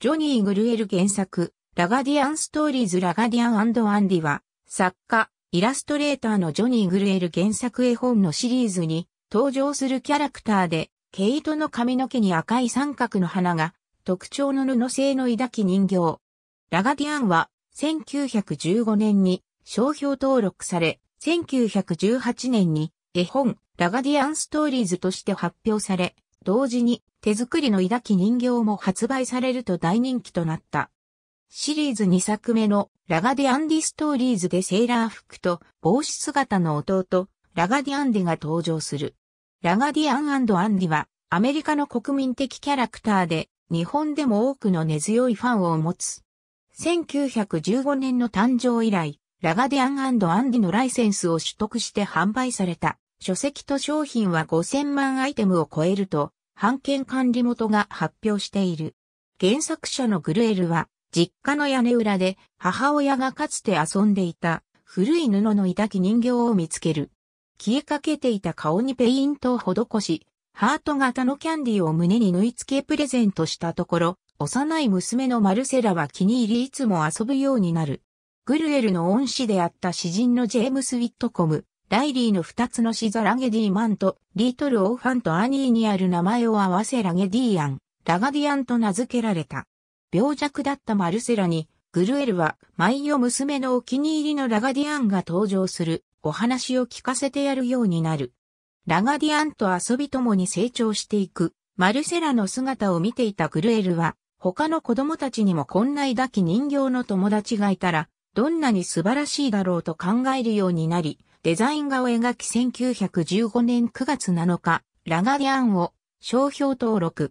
ジョニー・グルエル原作、ラガディアン・ストーリーズ・ラガディアンアンディは、作家、イラストレーターのジョニー・グルエル原作絵本のシリーズに登場するキャラクターで、毛糸の髪の毛に赤い三角の花が特徴の布製の抱き人形。ラガディアンは1915年に商標登録され、1918年に絵本ラガディアン・ストーリーズとして発表され、同時に手作りの抱き人形も発売されると大人気となった。シリーズ2作目のラガディアンディストーリーズでセーラー服と帽子姿の弟、ラガディアンディが登場する。ラガディアンアンディはアメリカの国民的キャラクターで日本でも多くの根強いファンを持つ。1915年の誕生以来、ラガディアンアンディのライセンスを取得して販売された。書籍と商品は5000万アイテムを超えると、版権管理元が発表している。原作者のグルエルは、実家の屋根裏で母親がかつて遊んでいた古い布の抱き人形を見つける。消えかけていた顔にペイントを施し、ハート型のキャンディーを胸に縫い付けプレゼントしたところ、幼い娘のマルセラは気に入りいつも遊ぶようになる。グルエルの恩師であった詩人のジェームス・ウィットコム、ライリーの二つの詩ザ・ラゲディマンと、リートル・オーファンとアニーにある名前を合わせラゲディアン、ラガディアンと名付けられた。病弱だったマルセラに、グルエルは、毎夜娘のお気に入りのラガディアンが登場する、お話を聞かせてやるようになる。ラガディアンと遊び共に成長していく、マルセラの姿を見ていたグルエルは、他の子供たちにもこんな抱き人形の友達がいたら、どんなに素晴らしいだろうと考えるようになり、デザイン画を描き1915年9月7日、ラガディアンを商標登録。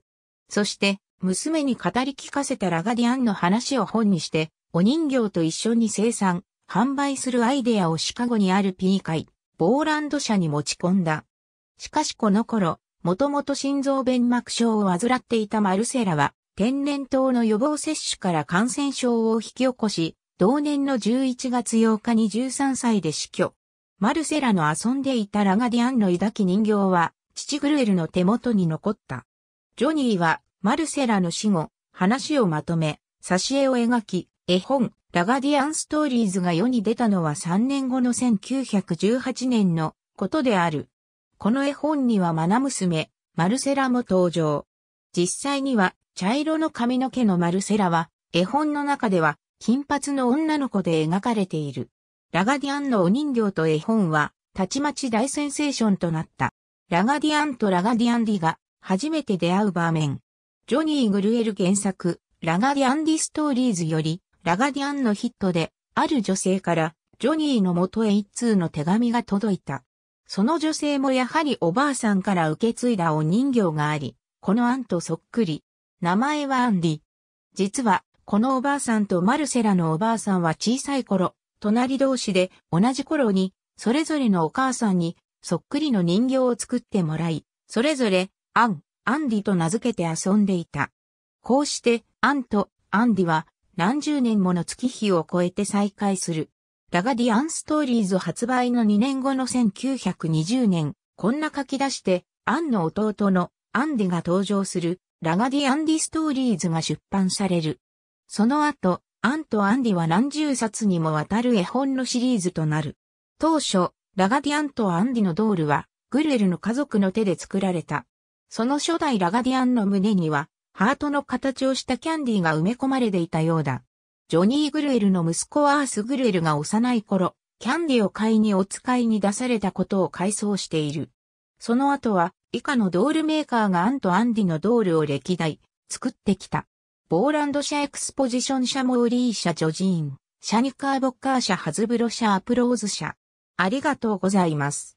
そして、娘に語り聞かせたラガディアンの話を本にして、お人形と一緒に生産、販売するアイデアをシカゴにある P 会、ボーランド社に持ち込んだ。しかしこの頃、もともと心臓弁膜症を患っていたマルセラは、天然痘の予防接種から感染症を引き起こし、同年の11月8日に13歳で死去。マルセラの遊んでいたラガディアンの抱き人形は、父グルエルの手元に残った。ジョニーは、マルセラの死後、話をまとめ、挿絵を描き、絵本、ラガディアンストーリーズが世に出たのは3年後の1918年のことである。この絵本にはマナ娘、マルセラも登場。実際には、茶色の髪の毛のマルセラは、絵本の中では、金髪の女の子で描かれている。ラガディアンのお人形と絵本は、たちまち大センセーションとなった。ラガディアンとラガディアンディが、初めて出会う場面。ジョニー・グルエル原作、ラガディアンディストーリーズより、ラガディアンのヒットで、ある女性から、ジョニーの元へ一通の手紙が届いた。その女性もやはりおばあさんから受け継いだお人形があり、このアンとそっくり。名前はアンディ。実は、このおばあさんとマルセラのおばあさんは小さい頃、隣同士で同じ頃に、それぞれのお母さんに、そっくりの人形を作ってもらい、それぞれ、アン、アンディと名付けて遊んでいた。こうして、アンとアンディは、何十年もの月日を超えて再会する。ラガディアンストーリーズ発売の2年後の1920年、こんな書き出して、アンの弟のアンディが登場する、ラガディアンディストーリーズが出版される。その後、アンとアンディは何十冊にもわたる絵本のシリーズとなる。当初、ラガディアンとアンディのドールは、グレルの家族の手で作られた。その初代ラガディアンの胸には、ハートの形をしたキャンディーが埋め込まれていたようだ。ジョニー・グルエルの息子アース・グルエルが幼い頃、キャンディを買いにお使いに出されたことを回想している。その後は、以下のドールメーカーがアンとアンディのドールを歴代、作ってきた。ボーランド社エクスポジション社モーリー社ジョジーン、社ニカーボッカー社ハズブロ社アプローズ社。ありがとうございます。